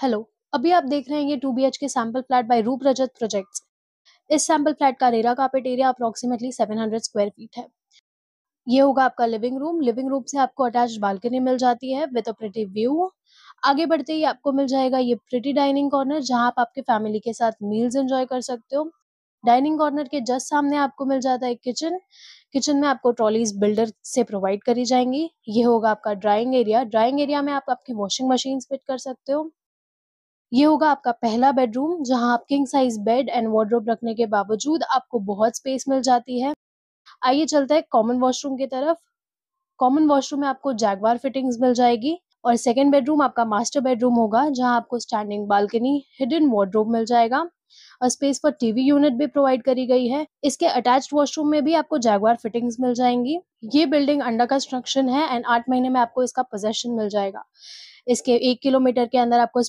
hello अभी आप देख रहे हैं ये two B H K sample flat by Roop Rajat project इस सैम्पल फ्लैट का RERA carpet area approximately 700 square feet है ये होगा आपका लिविंग रूम लिविंग रूम से आपको अटैच बालकनी मिल जाती है विद प्रिटी व्यू आगे बढ़ते ही आपको मिल जाएगा ये प्रिटी डाइनिंग कॉर्नर जहाँ आप आपके फैमिली के साथ मील्स एंजॉय कर सकते हो डाइनिंग कॉर्नर के जस्ट सामने आपको मिल जाता है किचन किचन में आपको ट्रॉलीज बिल्डर से प्रोवाइड करी जाएंगी ये होगा आपका ड्राइंग एरिया ड्राइंग एरिया में आप आपकी वॉशिंग मशीन फिट कर सकते हो ये होगा आपका पहला बेडरूम जहां आप king size bed and wardrobe रखने के बावजूद आपको बहुत स्पेस मिल जाती है आइए चलते हैं कॉमन वॉशरूम की तरफ कॉमन वॉशरूम में आपको जैगवार फिटिंग्स मिल जाएगी और सेकेंड बेडरूम आपका मास्टर बेडरूम होगा जहां आपको स्टैंडिंग बालकनी हिडन वार्ड्रोब मिल जाएगा और स्पेस फॉर टीवी यूनिट भी प्रोवाइड करी गई है इसके अटैच्ड वॉशरूम में भी आपको जैगवार फिटिंग्स मिल जाएंगी ये बिल्डिंग अंडर कंस्ट्रक्शन है एंड आठ महीने में आपको इसका पोजेशन मिल जाएगा इसके एक किलोमीटर के अंदर आपको